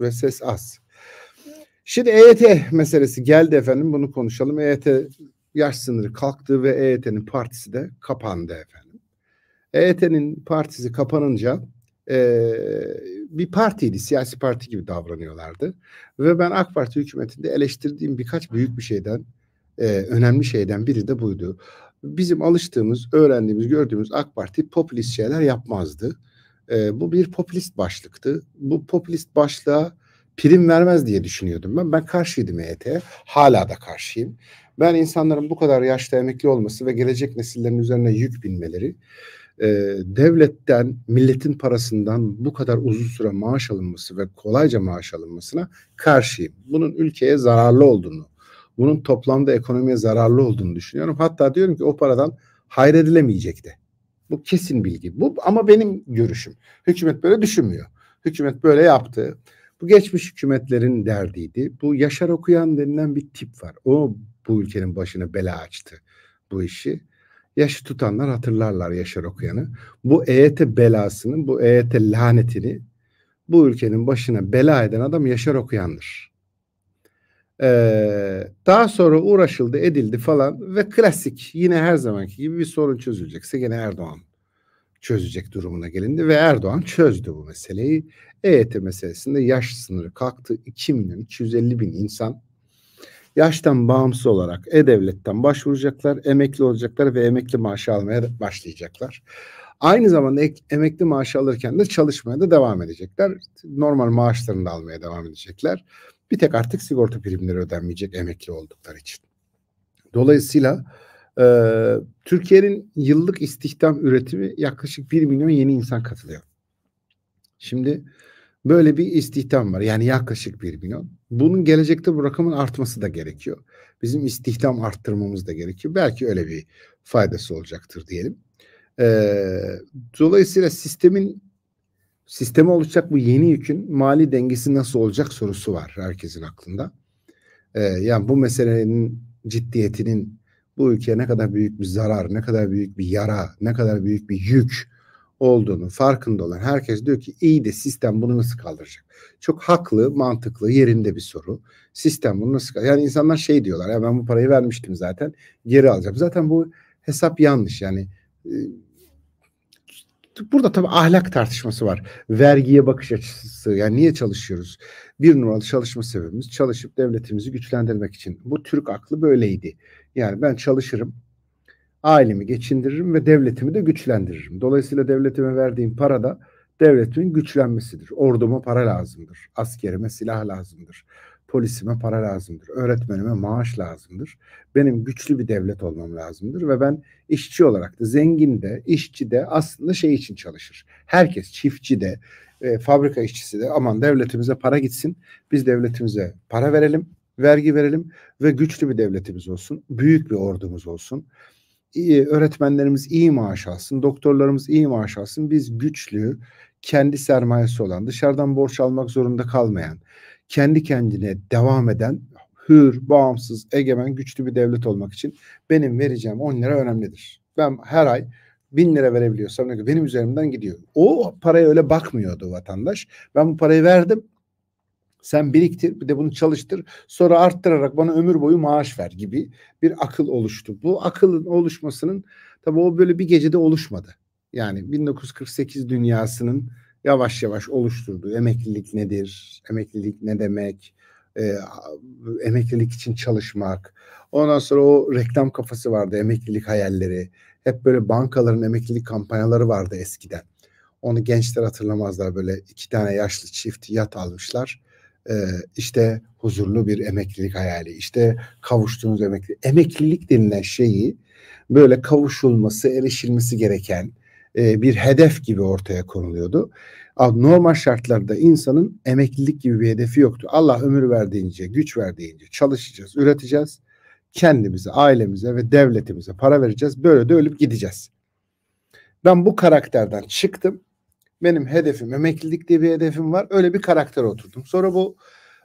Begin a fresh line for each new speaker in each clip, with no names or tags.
ve ses az. Şimdi EYT meselesi geldi efendim bunu konuşalım. EYT yaş sınırı kalktı ve EYT'nin partisi de kapandı efendim. EYT'nin partisi kapanınca e, bir partiydi, siyasi parti gibi davranıyorlardı. Ve ben AK Parti hükümetinde eleştirdiğim birkaç büyük bir şeyden, e, önemli şeyden biri de buydu. Bizim alıştığımız, öğrendiğimiz, gördüğümüz AK Parti popülist şeyler yapmazdı e, bu bir popülist başlıktı. Bu popülist başlığa prim vermez diye düşünüyordum ben. Ben karşıydım EYT'ye. Hala da karşıyım. Ben insanların bu kadar yaşta emekli olması ve gelecek nesillerin üzerine yük binmeleri, e, devletten, milletin parasından bu kadar uzun süre maaş alınması ve kolayca maaş alınmasına karşıyım. Bunun ülkeye zararlı olduğunu, bunun toplamda ekonomiye zararlı olduğunu düşünüyorum. Hatta diyorum ki o paradan hayredilemeyecek de. Bu kesin bilgi. Bu ama benim görüşüm. Hükümet böyle düşünmüyor. Hükümet böyle yaptı. Bu geçmiş hükümetlerin derdiydi. Bu Yaşar Okuyan denilen bir tip var. O bu ülkenin başına bela açtı bu işi. Yaşı tutanlar hatırlarlar Yaşar Okuyan'ı. Bu EYT belasının, bu EYT lanetini bu ülkenin başına bela eden adam Yaşar Okuyan'dır. Ee, daha sonra uğraşıldı edildi falan ve klasik yine her zamanki gibi bir sorun çözülecekse gene Erdoğan çözecek durumuna gelindi ve Erdoğan çözdü bu meseleyi. EYT meselesinde yaş sınırı kalktı. 2 milyon 250 bin insan yaştan bağımsız olarak E-Devlet'ten başvuracaklar, emekli olacaklar ve emekli maaşı almaya başlayacaklar. Aynı zamanda ek, emekli maaşı alırken de çalışmaya da devam edecekler. Normal maaşlarını da almaya devam edecekler. Bir tek artık sigorta primleri ödenmeyecek emekli oldukları için. Dolayısıyla e, Türkiye'nin yıllık istihdam üretimi yaklaşık 1 milyon yeni insan katılıyor. Şimdi böyle bir istihdam var. Yani yaklaşık 1 milyon. Bunun gelecekte bu rakamın artması da gerekiyor. Bizim istihdam arttırmamız da gerekiyor. Belki öyle bir faydası olacaktır diyelim. Ee, dolayısıyla sistemin sisteme oluşacak bu yeni yükün mali dengesi nasıl olacak sorusu var herkesin aklında. Ee, yani bu meselenin ciddiyetinin bu ülkeye ne kadar büyük bir zarar, ne kadar büyük bir yara, ne kadar büyük bir yük olduğunu farkında olan herkes diyor ki iyi de sistem bunu nasıl kaldıracak? Çok haklı, mantıklı, yerinde bir soru. Sistem bunu nasıl kaldıracak? Yani insanlar şey diyorlar ya ben bu parayı vermiştim zaten geri alacağım. Zaten bu hesap yanlış yani e, Burada tabii ahlak tartışması var. Vergiye bakış açısı yani niye çalışıyoruz? Bir numaralı çalışma sebebimiz çalışıp devletimizi güçlendirmek için. Bu Türk aklı böyleydi. Yani ben çalışırım, ailemi geçindiririm ve devletimi de güçlendiririm. Dolayısıyla devletime verdiğim para da devletimin güçlenmesidir. Orduma para lazımdır, askerime silah lazımdır polisime para lazımdır. Öğretmenime maaş lazımdır. Benim güçlü bir devlet olmam lazımdır ve ben işçi olarak da zengin de, işçi de aslında şey için çalışır. Herkes çiftçi de, e, fabrika işçisi de aman devletimize para gitsin. Biz devletimize para verelim, vergi verelim ve güçlü bir devletimiz olsun. Büyük bir ordumuz olsun. İyi, e, öğretmenlerimiz iyi maaş alsın, doktorlarımız iyi maaş alsın. Biz güçlü, kendi sermayesi olan, dışarıdan borç almak zorunda kalmayan, kendi kendine devam eden hür, bağımsız, egemen, güçlü bir devlet olmak için benim vereceğim 10 lira önemlidir. Ben her ay bin lira verebiliyorsam benim üzerimden gidiyor. O paraya öyle bakmıyordu vatandaş. Ben bu parayı verdim. Sen biriktir bir de bunu çalıştır sonra arttırarak bana ömür boyu maaş ver gibi bir akıl oluştu. Bu akılın oluşmasının tabii o böyle bir gecede oluşmadı. Yani 1948 dünyasının yavaş yavaş oluşturdu. Emeklilik nedir? Emeklilik ne demek? E, emeklilik için çalışmak. Ondan sonra o reklam kafası vardı, emeklilik hayalleri. Hep böyle bankaların emeklilik kampanyaları vardı eskiden. Onu gençler hatırlamazlar böyle iki tane yaşlı çift yat almışlar. Ee, işte huzurlu bir emeklilik hayali, İşte kavuştuğunuz emeklilik. Emeklilik denilen şeyi böyle kavuşulması, erişilmesi gereken e, bir hedef gibi ortaya konuluyordu. Normal şartlarda insanın emeklilik gibi bir hedefi yoktu. Allah ömür verdiğince, güç verdiğince çalışacağız, üreteceğiz. Kendimize, ailemize ve devletimize para vereceğiz. Böyle de ölüp gideceğiz. Ben bu karakterden çıktım. Benim hedefim emeklilik diye bir hedefim var. Öyle bir karakter oturdum. Sonra bu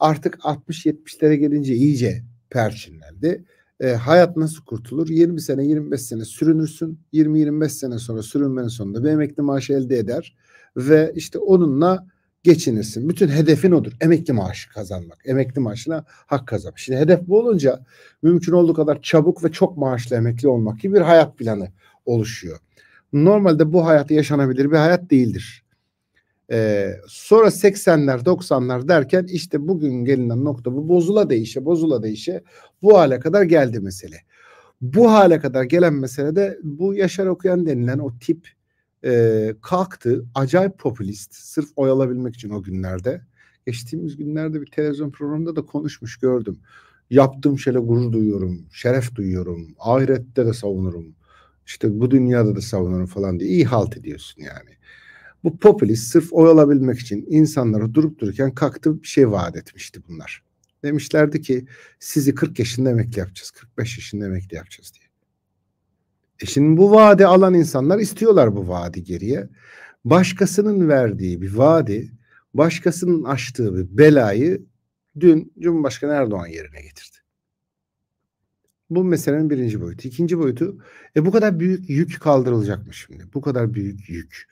artık 60-70'lere gelince iyice perçinlendi e, hayat nasıl kurtulur? 20 sene 25 sene sürünürsün. 20-25 sene sonra sürünmenin sonunda bir emekli maaşı elde eder ve işte onunla geçinirsin. Bütün hedefin odur. Emekli maaşı kazanmak. Emekli maaşına hak kazanmak. Şimdi hedef bu olunca mümkün olduğu kadar çabuk ve çok maaşlı emekli olmak gibi bir hayat planı oluşuyor. Normalde bu hayat yaşanabilir bir hayat değildir. Ee, sonra 80'ler 90'lar derken işte bugün gelinen nokta bu bozula değişe bozula değişe bu hale kadar geldi mesele. Bu hale kadar gelen mesele de bu Yaşar Okuyan denilen o tip e, kalktı acayip popülist sırf oy alabilmek için o günlerde. Geçtiğimiz günlerde bir televizyon programında da konuşmuş gördüm. Yaptığım şeyle gurur duyuyorum, şeref duyuyorum, ahirette de savunurum, işte bu dünyada da savunurum falan diye iyi halt ediyorsun yani. Bu popülist sırf oy alabilmek için insanlara durup dururken kalktı bir şey vaat etmişti bunlar. Demişlerdi ki sizi 40 yaşında emekli yapacağız, 45 yaşında emekli yapacağız diye. E şimdi bu vaadi alan insanlar istiyorlar bu vaadi geriye. Başkasının verdiği bir vaadi, başkasının açtığı bir belayı dün Cumhurbaşkanı Erdoğan yerine getirdi. Bu meselenin birinci boyutu. İkinci boyutu e bu kadar büyük yük kaldırılacak mı şimdi? Bu kadar büyük yük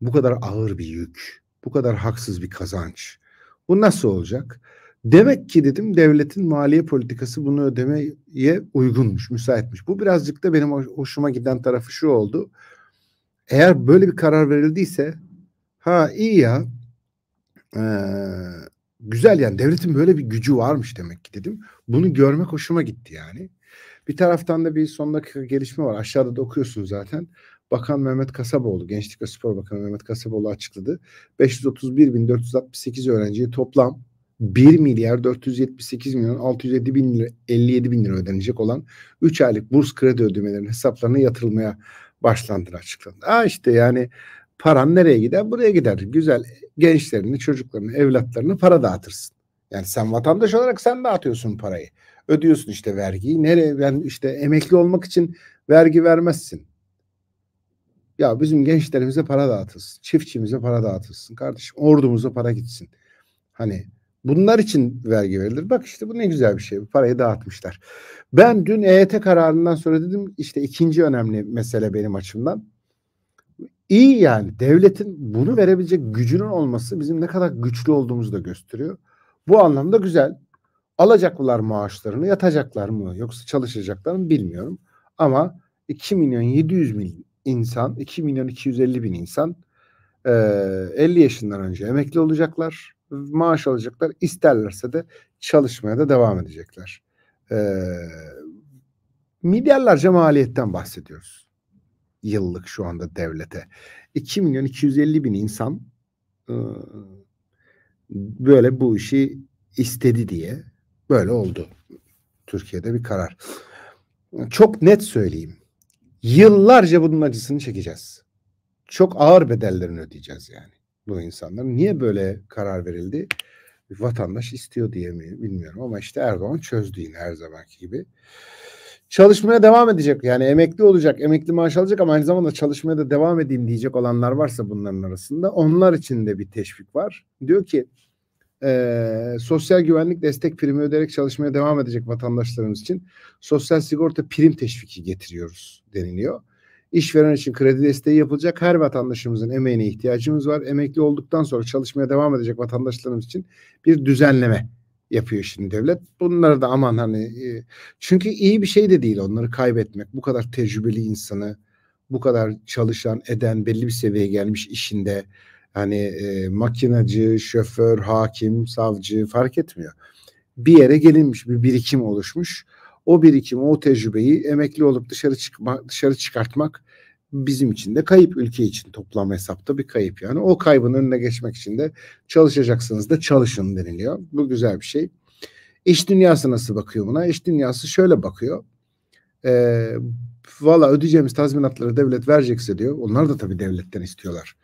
bu kadar ağır bir yük, bu kadar haksız bir kazanç. Bu nasıl olacak? Demek ki dedim devletin maliye politikası bunu ödemeye uygunmuş, müsaitmiş. Bu birazcık da benim hoşuma giden tarafı şu oldu. Eğer böyle bir karar verildiyse ha iyi ya ee, güzel yani devletin böyle bir gücü varmış demek ki dedim. Bunu görmek hoşuma gitti yani. Bir taraftan da bir son dakika gelişme var. Aşağıda da okuyorsun zaten. Bakan Mehmet Kasaboğlu, Gençlik ve Spor Bakanı Mehmet Kasaboğlu açıkladı. 531.468 öğrenciye toplam 1 milyar 478 milyon 607 bin lira, 57 bin lira ödenecek olan 3 aylık burs kredi ödemelerinin hesaplarına yatırılmaya başlandığını açıkladı. Aa işte yani paran nereye gider? Buraya gider. Güzel gençlerini, çocuklarını, evlatlarını para dağıtırsın. Yani sen vatandaş olarak sen dağıtıyorsun parayı. Ödüyorsun işte vergiyi. Nereye ben yani işte emekli olmak için vergi vermezsin. Ya bizim gençlerimize para dağıtılsın. Çiftçimize para dağıtılsın. Kardeşim ordumuza para gitsin. Hani bunlar için vergi verilir. Bak işte bu ne güzel bir şey. Parayı dağıtmışlar. Ben dün EYT kararından sonra dedim işte ikinci önemli mesele benim açımdan. İyi yani devletin bunu verebilecek gücünün olması bizim ne kadar güçlü olduğumuzu da gösteriyor. Bu anlamda güzel. Alacaklar maaşlarını yatacaklar mı yoksa çalışacaklar mı bilmiyorum. Ama 2 milyon 700 milyon insan, 2 milyon 250 bin insan e, 50 yaşından önce emekli olacaklar, maaş alacaklar, isterlerse de çalışmaya da devam edecekler. E, milyarlarca maliyetten bahsediyoruz yıllık şu anda devlete. 2 milyon 250 bin insan e, böyle bu işi istedi diye böyle oldu. Türkiye'de bir karar. Çok net söyleyeyim. Yıllarca bunun acısını çekeceğiz. Çok ağır bedellerini ödeyeceğiz yani bu insanların. Niye böyle karar verildi? Vatandaş istiyor diye mi bilmiyorum ama işte Erdoğan çözdü yine her zamanki gibi. Çalışmaya devam edecek yani emekli olacak, emekli maaş alacak ama aynı zamanda çalışmaya da devam edeyim diyecek olanlar varsa bunların arasında onlar için de bir teşvik var. Diyor ki e, sosyal güvenlik destek primi öderek çalışmaya devam edecek vatandaşlarımız için sosyal sigorta prim teşviki getiriyoruz deniliyor. İşveren için kredi desteği yapılacak her vatandaşımızın emeğine ihtiyacımız var. Emekli olduktan sonra çalışmaya devam edecek vatandaşlarımız için bir düzenleme yapıyor şimdi devlet. Bunları da aman hani e, çünkü iyi bir şey de değil onları kaybetmek. Bu kadar tecrübeli insanı, bu kadar çalışan, eden, belli bir seviyeye gelmiş işinde Hani e, makinacı, şoför, hakim, savcı fark etmiyor. Bir yere gelinmiş bir birikim oluşmuş. O birikimi, o tecrübeyi emekli olup dışarı çıkma, dışarı çıkartmak bizim için de kayıp ülke için toplam hesapta bir kayıp yani. O kaybın önüne geçmek için de çalışacaksınız da çalışın deniliyor. Bu güzel bir şey. İş dünyası nasıl bakıyor buna? İş dünyası şöyle bakıyor. Ee, Valla ödeyeceğimiz tazminatları devlet verecekse diyor. Onlar da tabii devletten istiyorlar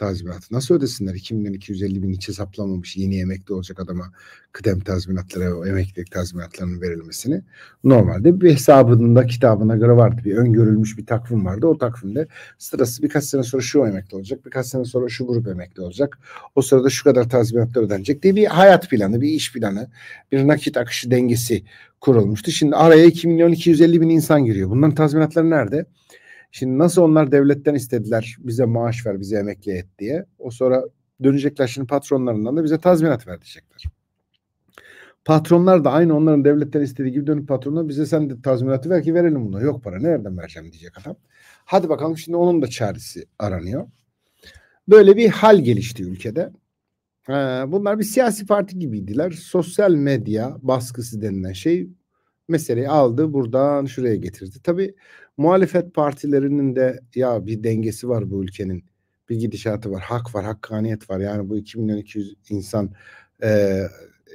tazminatı nasıl ödesinler? 2 milyon 250 bin hiç hesaplamamış yeni emekli olacak adama kıdem tazminatları, o emeklilik tazminatlarının verilmesini. Normalde bir hesabında kitabına göre vardı. Bir öngörülmüş bir takvim vardı. O takvimde sırası birkaç sene sonra şu emekli olacak, birkaç sene sonra şu grup emekli olacak. O sırada şu kadar tazminatlar ödenecek diye bir hayat planı, bir iş planı, bir nakit akışı dengesi kurulmuştu. Şimdi araya 2 milyon 250 bin insan giriyor. Bunların tazminatları nerede? Şimdi nasıl onlar devletten istediler bize maaş ver bize emekli et diye. O sonra dönecekler şimdi patronlarından da bize tazminat ver diyecekler. Patronlar da aynı onların devletten istediği gibi dönüp patronlar bize sen de tazminatı ver ki verelim bunu. Yok para nereden vereceğim diyecek adam. Hadi bakalım şimdi onun da çaresi aranıyor. Böyle bir hal gelişti ülkede. Ee, bunlar bir siyasi parti gibiydiler. Sosyal medya baskısı denilen şey meseleyi aldı buradan şuraya getirdi. Tabi muhalefet partilerinin de ya bir dengesi var bu ülkenin bir gidişatı var. Hak var, hakkaniyet var. Yani bu 2 milyon 200 insan e,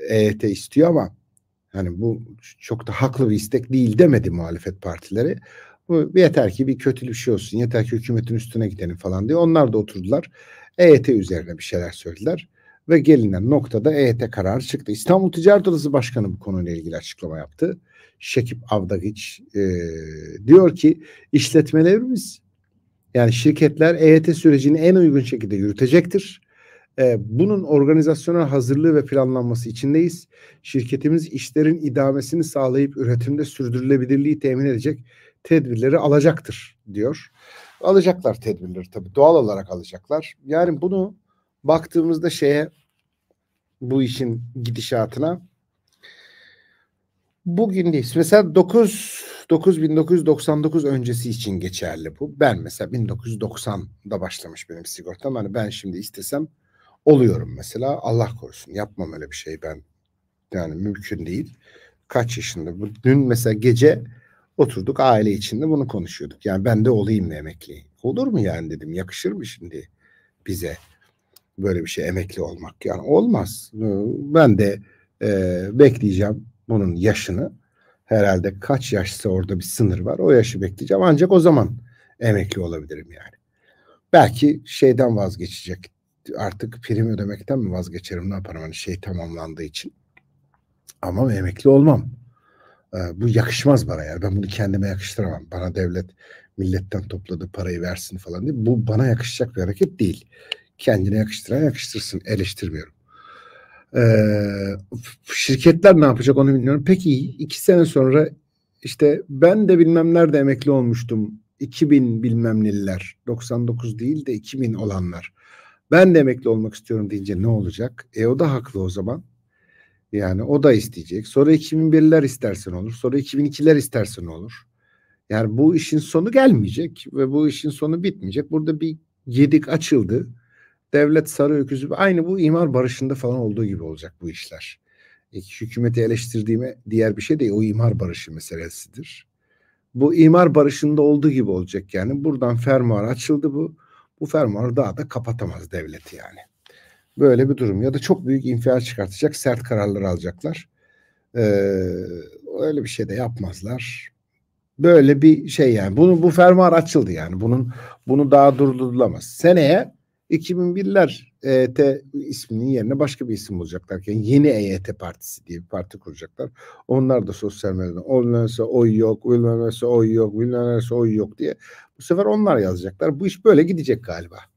EYT istiyor ama yani bu çok da haklı bir istek değil demedi muhalefet partileri. Bu yeter ki bir kötülük bir şey olsun. Yeter ki hükümetin üstüne gidelim falan diye. Onlar da oturdular. EYT üzerine bir şeyler söylediler ve gelinen noktada EYT kararı çıktı. İstanbul Ticaret Odası Başkanı bu konuyla ilgili açıklama yaptı. Şekip Avdagiç e, diyor ki işletmelerimiz yani şirketler EYT sürecini en uygun şekilde yürütecektir. E, bunun organizasyonel hazırlığı ve planlanması içindeyiz. Şirketimiz işlerin idamesini sağlayıp üretimde sürdürülebilirliği temin edecek tedbirleri alacaktır diyor. Alacaklar tedbirleri tabii doğal olarak alacaklar. Yani bunu baktığımızda şeye bu işin gidişatına bugün değil. Mesela 9 9999 öncesi için geçerli bu. Ben mesela 1990'da başlamış benim sigortam. Hani ben şimdi istesem oluyorum mesela. Allah korusun yapmam öyle bir şey ben. Yani mümkün değil. Kaç yaşında? Bu, dün mesela gece oturduk aile içinde bunu konuşuyorduk. Yani ben de olayım mı emekli. Olur mu yani dedim. Yakışır mı şimdi bize? böyle bir şey emekli olmak yani olmaz. Ee, ben de e, bekleyeceğim bunun yaşını herhalde kaç yaşsa orada bir sınır var o yaşı bekleyeceğim ancak o zaman emekli olabilirim yani. Belki şeyden vazgeçecek artık prim ödemekten mi vazgeçerim ne yaparım hani şey tamamlandığı için ama emekli olmam. E, bu yakışmaz bana yani ben bunu kendime yakıştıramam bana devlet milletten topladığı parayı versin falan diye bu bana yakışacak bir hareket değil. Kendine yakıştıran yakıştırsın. Eleştirmiyorum. Ee, şirketler ne yapacak onu bilmiyorum. Peki iki sene sonra işte ben de bilmem nerede emekli olmuştum. 2000 bilmem neliler. 99 değil de 2000 olanlar. Ben de emekli olmak istiyorum deyince ne olacak? E o da haklı o zaman. Yani o da isteyecek. Sonra 2001'ler istersen olur. Sonra 2002'ler istersen olur. Yani bu işin sonu gelmeyecek ve bu işin sonu bitmeyecek. Burada bir yedik açıldı devlet sarı öküzü aynı bu imar barışında falan olduğu gibi olacak bu işler. E, hükümeti eleştirdiğime diğer bir şey de o imar barışı meselesidir. Bu imar barışında olduğu gibi olacak yani. Buradan fermuar açıldı bu. Bu fermuarı daha da kapatamaz devleti yani. Böyle bir durum. Ya da çok büyük infial çıkartacak, sert kararlar alacaklar. Ee, öyle bir şey de yapmazlar. Böyle bir şey yani. Bunu bu fermuar açıldı yani. Bunun bunu daha durdurulamaz. Seneye 2001'ler EYT isminin yerine başka bir isim bulacaklar, yani yeni EYT partisi diye bir parti kuracaklar. Onlar da sosyal medyada olmazsa oy yok, bilmemesi oy yok, bilmemesi oy yok diye bu sefer onlar yazacaklar. Bu iş böyle gidecek galiba.